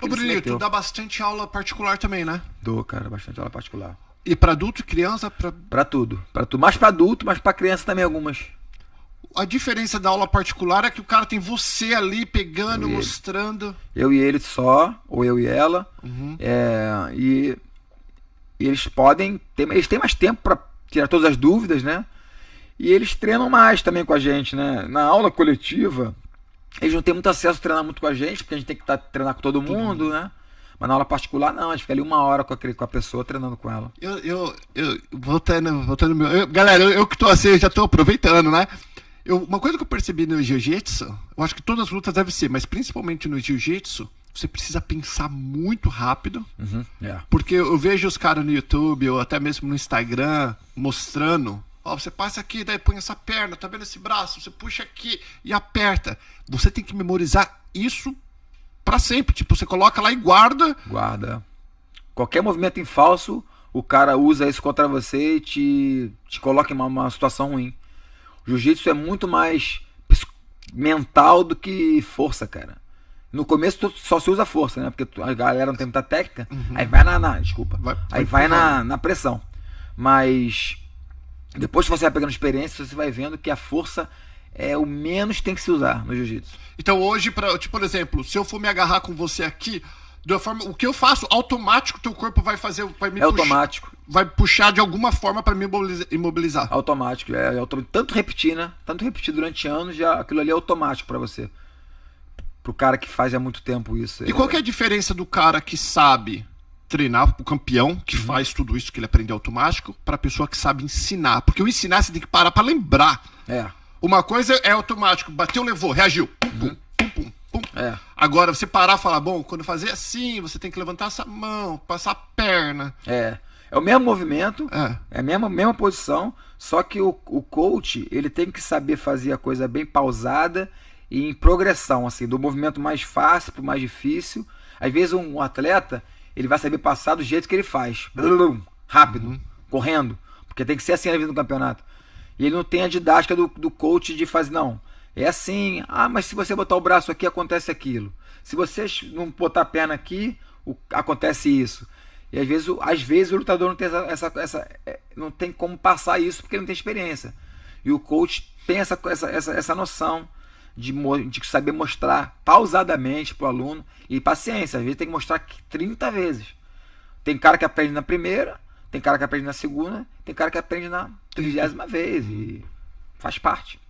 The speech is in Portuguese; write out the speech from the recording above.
Ô, Bruninho, tu dá bastante aula particular também, né? Dou, cara, bastante aula particular. E para adulto, criança? para? tudo. Para tu... Mais para adulto, mas para criança também algumas. A diferença da aula particular é que o cara tem você ali pegando, eu mostrando. Ele. Eu e ele só, ou eu e ela. Uhum. É, e, e, eles podem. Ter, eles têm mais tempo para tirar todas as dúvidas, né? E eles treinam mais também com a gente, né? Na aula coletiva, eles não têm muito acesso a treinar muito com a gente, porque a gente tem que tá, treinar com todo mundo, né? Mas na aula particular, não, a gente fica ali uma hora com, aquele, com a pessoa treinando com ela. Eu, eu, eu voltando, voltando meu. Eu, galera, eu, eu, que tô assim, eu já tô aproveitando, né? Eu, uma coisa que eu percebi no jiu-jitsu, eu acho que todas as lutas devem ser, mas principalmente no jiu-jitsu, você precisa pensar muito rápido. Uhum. Yeah. É. Porque eu vejo os caras no YouTube ou até mesmo no Instagram mostrando Ó, você passa aqui, daí põe essa perna, tá vendo esse braço? Você puxa aqui e aperta. Você tem que memorizar isso para sempre. Tipo, você coloca lá e guarda. Guarda. Qualquer movimento em falso, o cara usa isso contra você e te, te coloca em uma, uma situação ruim. O jiu-jitsu é muito mais mental do que força, cara. No começo tu só se usa força, né? Porque a galera não tem muita técnica. Uhum. Aí vai na, na desculpa. Vai, aí vai, vai na, na pressão. Mas depois que você vai pegando experiência, você vai vendo que a força é o menos tem que se usar no jiu-jitsu. Então hoje, pra, tipo, por exemplo, se eu for me agarrar com você aqui, da forma, o que eu faço, automático teu corpo vai fazer, vai me é automático. Puxar, vai puxar de alguma forma para me imobilizar. Automático, é, é tanto repetir, né? Tanto repetir durante anos, já aquilo ali é automático para você. Pro cara que faz há muito tempo isso. E é... qual é a diferença do cara que sabe treinar o campeão que uhum. faz tudo isso que ele aprende automático para a pessoa que sabe ensinar. Porque o ensinar você tem que parar para lembrar. É. Uma coisa é automático, bateu, levou, reagiu. Pum, pum, uhum. pum, pum, pum. É. Agora, você parar e falar, bom, quando fazer assim, você tem que levantar essa mão, passar a perna. É. É o mesmo movimento, é, é a mesma, mesma posição, só que o, o coach ele tem que saber fazer a coisa bem pausada e em progressão, assim, do movimento mais fácil para o mais difícil. Às vezes um atleta ele vai saber passar do jeito que ele faz. Blum, rápido, uhum. correndo. Porque tem que ser assim na vida do campeonato. E ele não tem a didática do, do coach de fazer, não. É assim, ah, mas se você botar o braço aqui, acontece aquilo. Se você não botar a perna aqui, o, acontece isso. E às vezes, às vezes o lutador não tem, essa, essa, é, não tem como passar isso porque ele não tem experiência. E o coach tem essa, essa, essa, essa noção de, de saber mostrar pausadamente para o aluno. E paciência, às vezes tem que mostrar 30 vezes. Tem cara que aprende na primeira, tem cara que aprende na segunda, tem cara que aprende na trigésima vez. E faz parte.